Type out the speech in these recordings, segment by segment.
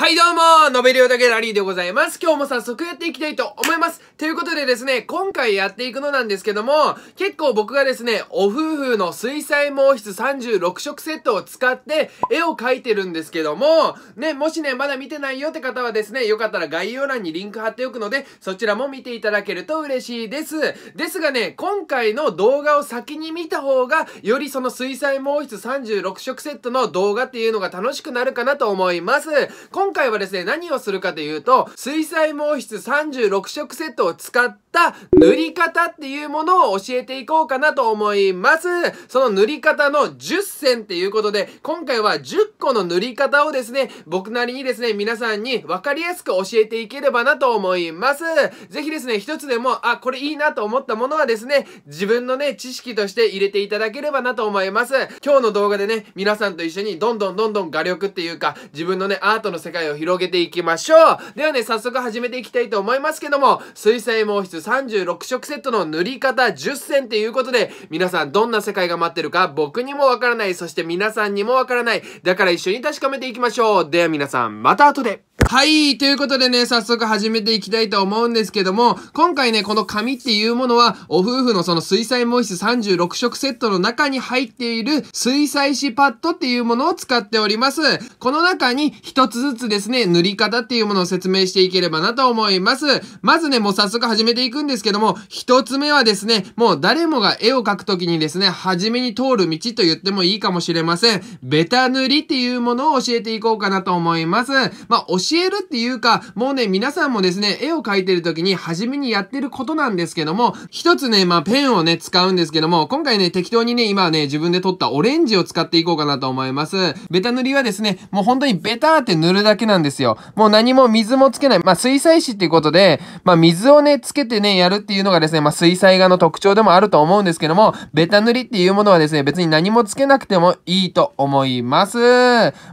はいどうも、ノベリオだけラリーでございます。今日も早速やっていきたいと思います。ということでですね、今回やっていくのなんですけども、結構僕がですね、お夫婦の水彩毛筆36色セットを使って絵を描いてるんですけども、ね、もしね、まだ見てないよって方はですね、よかったら概要欄にリンク貼っておくので、そちらも見ていただけると嬉しいです。ですがね、今回の動画を先に見た方が、よりその水彩毛筆36色セットの動画っていうのが楽しくなるかなと思います。今今回はですね、何をするかというと、水彩毛筆36色セットを使った塗り方っていうものを教えていこうかなと思います。その塗り方の10選っていうことで、今回は10個の塗り方をですね、僕なりにですね、皆さんに分かりやすく教えていければなと思います。ぜひですね、一つでも、あ、これいいなと思ったものはですね、自分のね、知識として入れていただければなと思います。今日の動画でね、皆さんと一緒にどんどんどんどん画力っていうか、自分のね、アートの世界界を広げていきましょうではね、早速始めていきたいと思いますけども、水彩毛筆36色セットの塗り方10選ということで、皆さんどんな世界が待ってるか僕にもわからない、そして皆さんにもわからない。だから一緒に確かめていきましょう。では皆さん、また後で。はい。ということでね、早速始めていきたいと思うんですけども、今回ね、この紙っていうものは、お夫婦のその水彩毛筆36色セットの中に入っている水彩紙パッドっていうものを使っております。この中に一つずつですね、塗り方っていうものを説明していければなと思います。まずね、もう早速始めていくんですけども、一つ目はですね、もう誰もが絵を描くときにですね、初めに通る道と言ってもいいかもしれません。ベタ塗りっていうものを教えていこうかなと思います。まあ、教えるっていうか、もうね、皆さんもですね、絵を描いてるときに初めにやってることなんですけども、一つね、まあ、ペンをね、使うんですけども、今回ね、適当にね、今ね、自分で撮ったオレンジを使っていこうかなと思います。ベタ塗りはですね、もう本当にベターって塗るだけけなんですよ。もう何も水もつけない。まあ、水彩紙っていうことで、まあ、水をね、つけてね、やるっていうのがですね、まあ、水彩画の特徴でもあると思うんですけども、ベタ塗りっていうものはですね、別に何もつけなくてもいいと思います。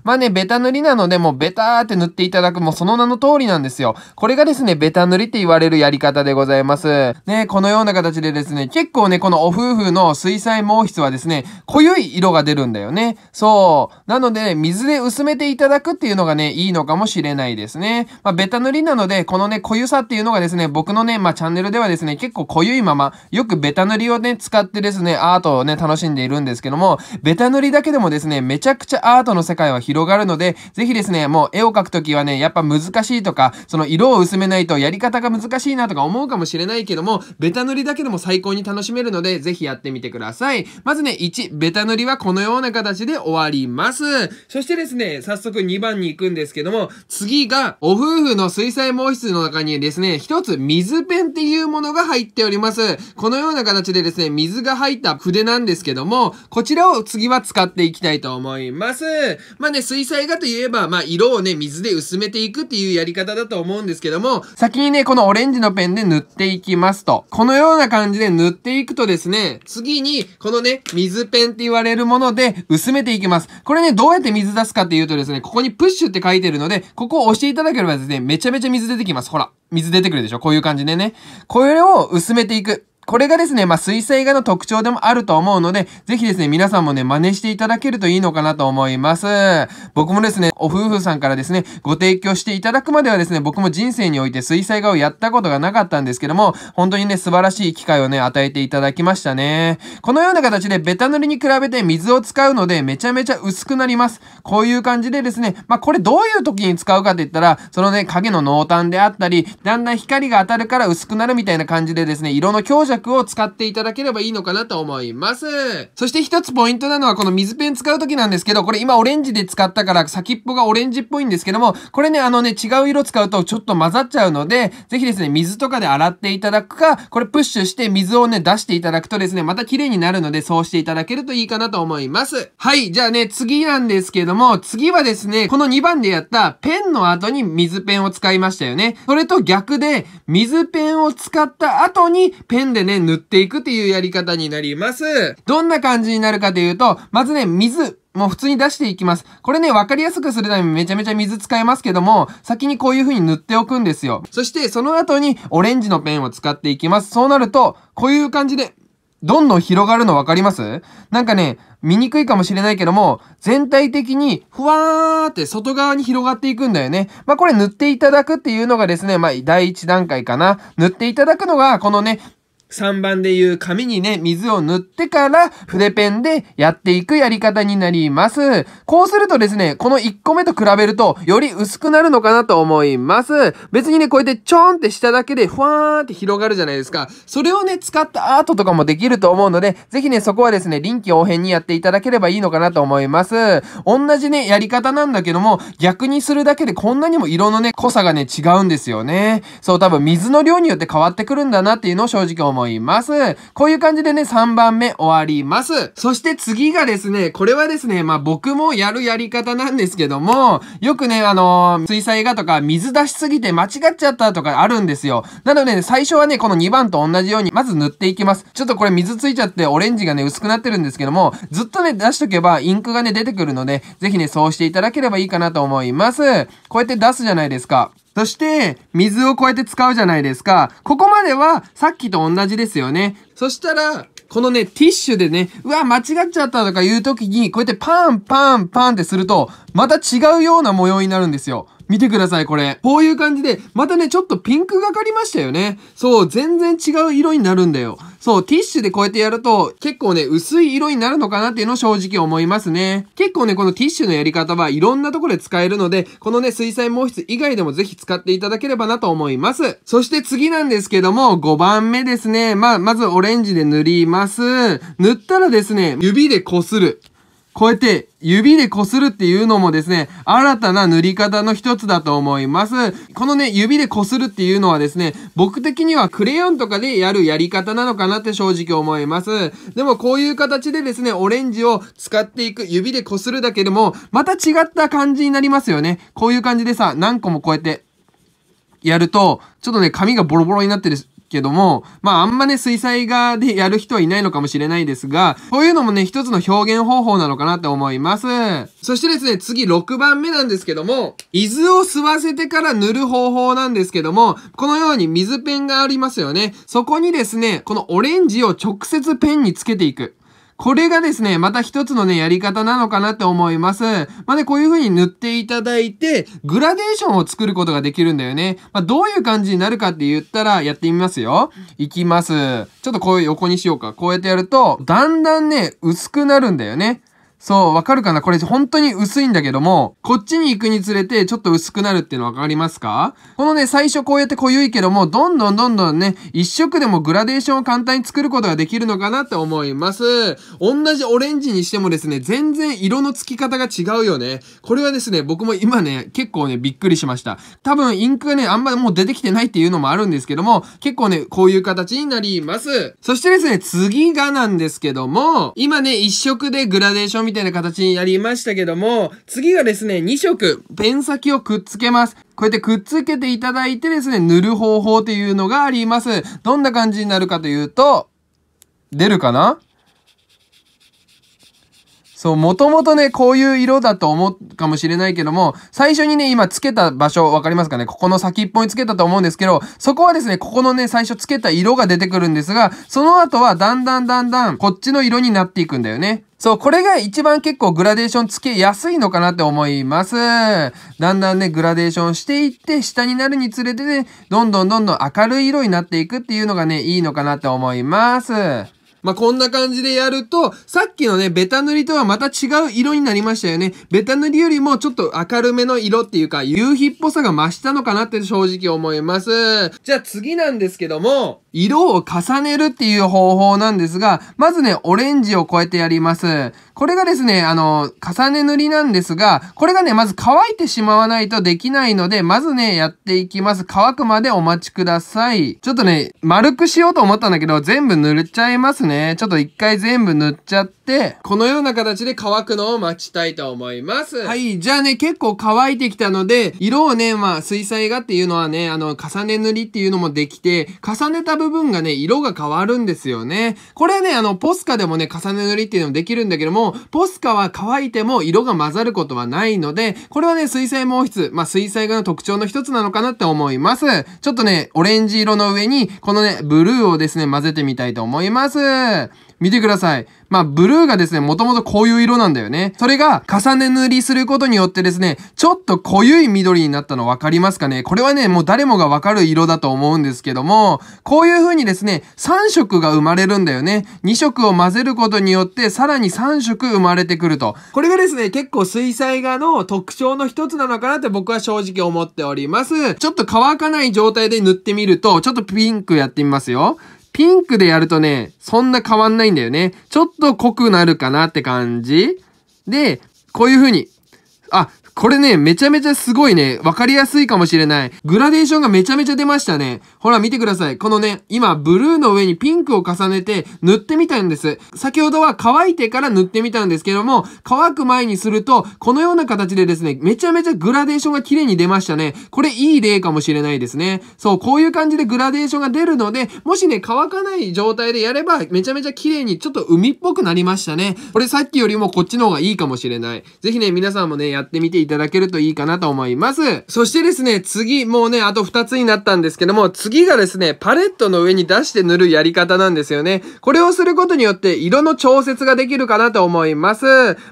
まあね、ベタ塗りなので、もうベターって塗っていただく、もうその名の通りなんですよ。これがですね、ベタ塗りって言われるやり方でございます。ね、このような形でですね、結構ね、このお夫婦の水彩毛筆はですね、濃ゆい色が出るんだよね。そう。なので、水で薄めていただくっていうのがね、いいののかもしれないですね。まあ、ベタ塗りなので、このね、濃ゆさっていうのがですね、僕のね、まあ、チャンネルではですね、結構濃ゆいまま、よくベタ塗りをね、使ってですね、アートをね、楽しんでいるんですけども、ベタ塗りだけでもですね、めちゃくちゃアートの世界は広がるので、ぜひですね、もう絵を描くときはね、やっぱ難しいとか、その色を薄めないとやり方が難しいなとか思うかもしれないけども、ベタ塗りだけでも最高に楽しめるので、ぜひやってみてください。まずね、1、ベタ塗りはこのような形で終わります。そしてですね、早速2番に行くんですけどけども、次が、お夫婦の水彩毛筆の中にですね、一つ水ペンっていうものが入っております。このような形でですね、水が入った筆なんですけども、こちらを次は使っていきたいと思います。まあね、水彩画といえば、まあ色をね、水で薄めていくっていうやり方だと思うんですけども、先にね、このオレンジのペンで塗っていきますと。このような感じで塗っていくとですね、次に、このね、水ペンって言われるもので薄めていきます。これね、どうやって水出すかっていうとですね、ここにプッシュって書いててるので、ここを押していただければですね、めちゃめちゃ水出てきます。ほら。水出てくるでしょこういう感じでね。これを薄めていく。これがですね、まあ、水彩画の特徴でもあると思うので、ぜひですね、皆さんもね、真似していただけるといいのかなと思います。僕もですね、お夫婦さんからですね、ご提供していただくまではですね、僕も人生において水彩画をやったことがなかったんですけども、本当にね、素晴らしい機会をね、与えていただきましたね。このような形で、ベタ塗りに比べて水を使うので、めちゃめちゃ薄くなります。こういう感じでですね、まあ、これどういう時に使うかって言ったら、そのね、影の濃淡であったり、だんだん光が当たるから薄くなるみたいな感じでですね、色の強弱を使っていただければいいのかなと思います。そして一つポイントなのはこの水ペン使う時なんですけど、これ今オレンジで使ったから先っぽがオレンジっぽいんですけども、これね、あのね、違う色使うとちょっと混ざっちゃうので、ぜひですね、水とかで洗っていただくか、これプッシュして水をね、出していただくとですね、また綺麗になるので、そうしていただけるといいかなと思います。はい、じゃあね、次なんですけども、次はですね、この2番でやったペンの後に水ペンを使いましたよね。それと逆で、水ペンを使った後にペンでね、塗っていくっていうやり方になります。どんな感じになるかというと、まずね、水、もう普通に出していきます。これね、わかりやすくするためにめちゃめちゃ水使いますけども、先にこういう風に塗っておくんですよ。そして、その後にオレンジのペンを使っていきます。そうなると、こういう感じで、どんどん広がるの分かりますなんかね、見にくいかもしれないけども、全体的にふわーって外側に広がっていくんだよね。まあ、これ塗っていただくっていうのがですね、まあ、第一段階かな。塗っていただくのが、このね、3番でいう紙にね、水を塗ってから筆ペンでやっていくやり方になります。こうするとですね、この1個目と比べるとより薄くなるのかなと思います。別にね、こうやってちょんってしただけでふわーって広がるじゃないですか。それをね、使ったアートとかもできると思うので、ぜひね、そこはですね、臨機応変にやっていただければいいのかなと思います。同じね、やり方なんだけども、逆にするだけでこんなにも色のね、濃さがね、違うんですよね。そう、多分水の量によって変わってくるんだなっていうのを正直思います。思います。こういう感じでね、3番目終わります。そして次がですね、これはですね、まあ僕もやるやり方なんですけども、よくね、あのー、水彩画とか水出しすぎて間違っちゃったとかあるんですよ。なので、ね、最初はね、この2番と同じように、まず塗っていきます。ちょっとこれ水ついちゃってオレンジがね、薄くなってるんですけども、ずっとね、出しとけばインクがね、出てくるので、ぜひね、そうしていただければいいかなと思います。こうやって出すじゃないですか。そして、水をこうやって使うじゃないですか。ここまでは、さっきと同じですよね。そしたら、このね、ティッシュでね、うわ、間違っちゃったとかいう時に、こうやってパンパンパンってすると、また違うような模様になるんですよ。見てください、これ。こういう感じで、またね、ちょっとピンクがかりましたよね。そう、全然違う色になるんだよ。そう、ティッシュでこうやってやると、結構ね、薄い色になるのかなっていうのを正直思いますね。結構ね、このティッシュのやり方はいろんなところで使えるので、このね、水彩毛筆以外でもぜひ使っていただければなと思います。そして次なんですけども、5番目ですね。まあ、まずオレンジで塗ります。塗ったらですね、指でこする。こうやって指で擦るっていうのもですね、新たな塗り方の一つだと思います。このね、指で擦るっていうのはですね、僕的にはクレヨンとかでやるやり方なのかなって正直思います。でもこういう形でですね、オレンジを使っていく、指で擦るだけでも、また違った感じになりますよね。こういう感じでさ、何個もこうやってやると、ちょっとね、髪がボロボロになってるけども、まああんまね、水彩画でやる人はいないのかもしれないですが、こういうのもね、一つの表現方法なのかなと思います。そしてですね、次6番目なんですけども、水を吸わせてから塗る方法なんですけども、このように水ペンがありますよね。そこにですね、このオレンジを直接ペンにつけていく。これがですね、また一つのね、やり方なのかなって思います。まあね、こういう風に塗っていただいて、グラデーションを作ることができるんだよね。まあ、どういう感じになるかって言ったら、やってみますよ。いきます。ちょっとこういう横にしようか。こうやってやると、だんだんね、薄くなるんだよね。そう、わかるかなこれ本当に薄いんだけども、こっちに行くにつれてちょっと薄くなるっていうのわかりますかこのね、最初こうやって濃ゆいけども、どんどんどんどんね、一色でもグラデーションを簡単に作ることができるのかなって思います。同じオレンジにしてもですね、全然色の付き方が違うよね。これはですね、僕も今ね、結構ね、びっくりしました。多分インクがね、あんまりもう出てきてないっていうのもあるんですけども、結構ね、こういう形になります。そしてですね、次がなんですけども、今ね、一色でグラデーションみたいな形にやりましたけども、次がですね、2色、ペン先をくっつけます。こうやってくっつけていただいてですね、塗る方法っていうのがあります。どんな感じになるかというと、出るかなそう、もともとね、こういう色だと思うかもしれないけども、最初にね、今つけた場所、わかりますかねここの先っぽにつけたと思うんですけど、そこはですね、ここのね、最初つけた色が出てくるんですが、その後はだんだんだんだん、こっちの色になっていくんだよね。そう、これが一番結構グラデーションつけやすいのかなって思います。だんだんね、グラデーションしていって、下になるにつれてね、どんどんどんどん明るい色になっていくっていうのがね、いいのかなって思います。まあ、こんな感じでやると、さっきのね、ベタ塗りとはまた違う色になりましたよね。ベタ塗りよりもちょっと明るめの色っていうか、夕日っぽさが増したのかなって正直思います。じゃあ次なんですけども、色を重ねるっていう方法なんですが、まずね、オレンジをこうやってやります。これがですね、あの、重ね塗りなんですが、これがね、まず乾いてしまわないとできないので、まずね、やっていきます。乾くまでお待ちください。ちょっとね、丸くしようと思ったんだけど、全部塗っちゃいますね。ちょっと一回全部塗っちゃって、このような形で乾くのを待ちたいと思います。はい、じゃあね、結構乾いてきたので、色をね、まあ、水彩画っていうのはね、あの、重ね塗りっていうのもできて、重ねた部分部分がね、色が変わるんですよね。これはね、あの、ポスカでもね、重ね塗りっていうのもできるんだけども、ポスカは乾いても色が混ざることはないので、これはね、水彩毛筆、まあ、水彩画の特徴の一つなのかなって思います。ちょっとね、オレンジ色の上に、このね、ブルーをですね、混ぜてみたいと思います。見てください。まあ、ブルーがですね、もともとこういう色なんだよね。それが重ね塗りすることによってですね、ちょっと濃ゆい緑になったの分かりますかねこれはね、もう誰もが分かる色だと思うんですけども、こういう風にですね、3色が生まれるんだよね。2色を混ぜることによって、さらに3色生まれてくると。これがですね、結構水彩画の特徴の一つなのかなって僕は正直思っております。ちょっと乾かない状態で塗ってみると、ちょっとピンクやってみますよ。ピンクでやるとね、そんな変わんないんだよね。ちょっと濃くなるかなって感じで、こういう風に、あ、これね、めちゃめちゃすごいね、わかりやすいかもしれない。グラデーションがめちゃめちゃ出ましたね。ほら見てください。このね、今、ブルーの上にピンクを重ねて塗ってみたんです。先ほどは乾いてから塗ってみたんですけども、乾く前にすると、このような形でですね、めちゃめちゃグラデーションが綺麗に出ましたね。これいい例かもしれないですね。そう、こういう感じでグラデーションが出るので、もしね、乾かない状態でやれば、めちゃめちゃ綺麗にちょっと海っぽくなりましたね。これさっきよりもこっちの方がいいかもしれない。ぜひね、皆さんもね、やってみていただけるといいかなと思います。そしてですね、次、もうね、あと2つになったんですけども、次がですね、パレットの上に出して塗るやり方なんですよね。これをすることによって色の調節ができるかなと思います。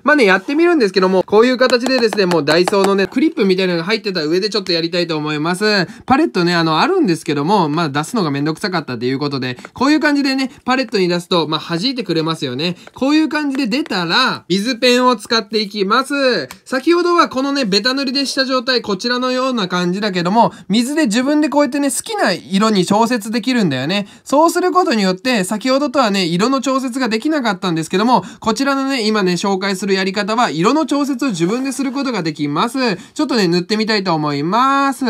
まあね、やってみるんですけども、こういう形でですね、もうダイソーのね、クリップみたいなのが入ってた上でちょっとやりたいと思います。パレットね、あの、あるんですけども、まあ出すのがめんどくさかったっていうことで、こういう感じでね、パレットに出すと、まあ弾いてくれますよね。こういう感じで出たら、水ペンを使っていきます。先ほどはこののね、ベタ塗りでした状態、こちらのような感じだけども、水で自分でこうやってね、好きな色に調節できるんだよね。そうすることによって、先ほどとはね、色の調節ができなかったんですけども、こちらのね、今ね、紹介するやり方は、色の調節を自分ですることができます。ちょっとね、塗ってみたいと思います。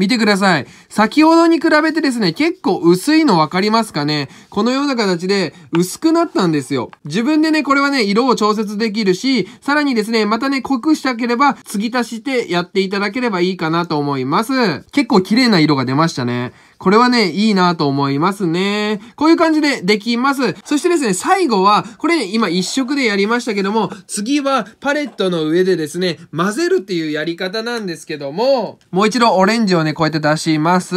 見てください。先ほどに比べてですね、結構薄いの分かりますかねこのような形で薄くなったんですよ。自分でね、これはね、色を調節できるし、さらにですね、またね、濃くしたければ、継ぎ足してやっていただければいいかなと思います。結構綺麗な色が出ましたね。これはね、いいなと思いますね。こういう感じでできます。そしてですね、最後は、これ、ね、今一色でやりましたけども、次はパレットの上でですね、混ぜるっていうやり方なんですけども、もう一度オレンジをね、こうやって出します。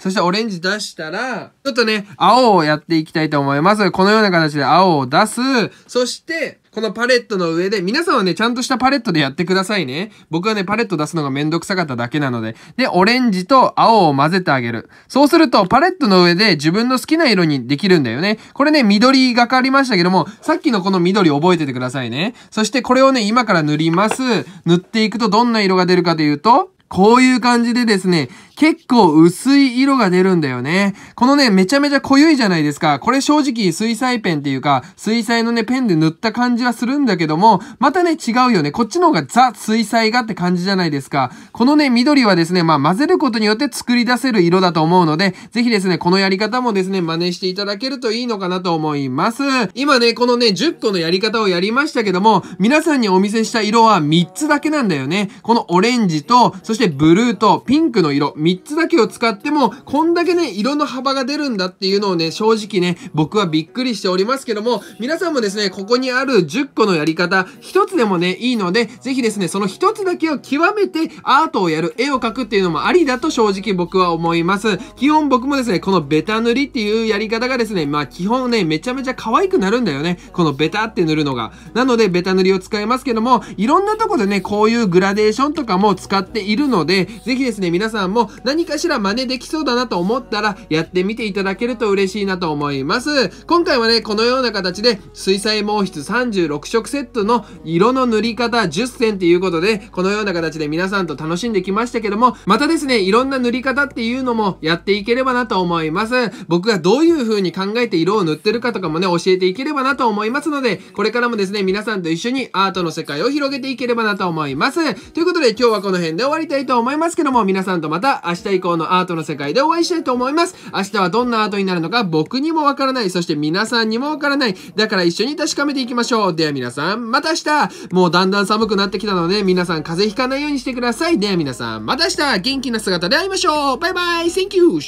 そしてオレンジ出したら、ちょっとね、青をやっていきたいと思います。このような形で青を出す。そして、このパレットの上で、皆さんはね、ちゃんとしたパレットでやってくださいね。僕はね、パレット出すのがめんどくさかっただけなので。で、オレンジと青を混ぜてあげる。そうすると、パレットの上で自分の好きな色にできるんだよね。これね、緑がかりましたけども、さっきのこの緑覚えててくださいね。そしてこれをね、今から塗ります。塗っていくとどんな色が出るかというと、こういう感じでですね、結構薄い色が出るんだよね。このね、めちゃめちゃ濃ゆいじゃないですか。これ正直水彩ペンっていうか、水彩のね、ペンで塗った感じはするんだけども、またね、違うよね。こっちの方がザ水彩画って感じじゃないですか。このね、緑はですね、まあ混ぜることによって作り出せる色だと思うので、ぜひですね、このやり方もですね、真似していただけるといいのかなと思います。今ね、このね、10個のやり方をやりましたけども、皆さんにお見せした色は3つだけなんだよね。このオレンジと、そしてブルーとピンクの色、3つだけを使っても、こんだけね、色の幅が出るんだっていうのをね、正直ね、僕はびっくりしておりますけども、皆さんもですね、ここにある10個のやり方、1つでもね、いいので、ぜひですね、その1つだけを極めてアートをやる、絵を描くっていうのもありだと正直僕は思います。基本僕もですね、このベタ塗りっていうやり方がですね、まあ基本ね、めちゃめちゃ可愛くなるんだよね。このベタって塗るのが。なので、ベタ塗りを使いますけども、いろんなとこでね、こういうグラデーションとかも使っているので、ぜひですね、皆さんも何かしら真似できそうだなと思ったらやってみていただけると嬉しいなと思います。今回はね、このような形で水彩毛筆36色セットの色の塗り方10選ということで、このような形で皆さんと楽しんできましたけども、またですね、いろんな塗り方っていうのもやっていければなと思います。僕がどういう風に考えて色を塗ってるかとかもね、教えていければなと思いますので、これからもですね、皆さんと一緒にアートの世界を広げていければなと思います。ということで今日はこの辺で終わりたいと思いますけども、皆さんとまた明日以降のアートの世界でお会いしたいと思います。明日はどんなアートになるのか僕にもわからない。そして皆さんにもわからない。だから一緒に確かめていきましょう。では皆さん、また明日もうだんだん寒くなってきたので、皆さん風邪ひかないようにしてください。では皆さん、また明日元気な姿で会いましょうバイバイ Thank you!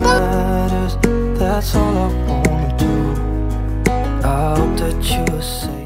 That s a l l I wanna do. I hope that you s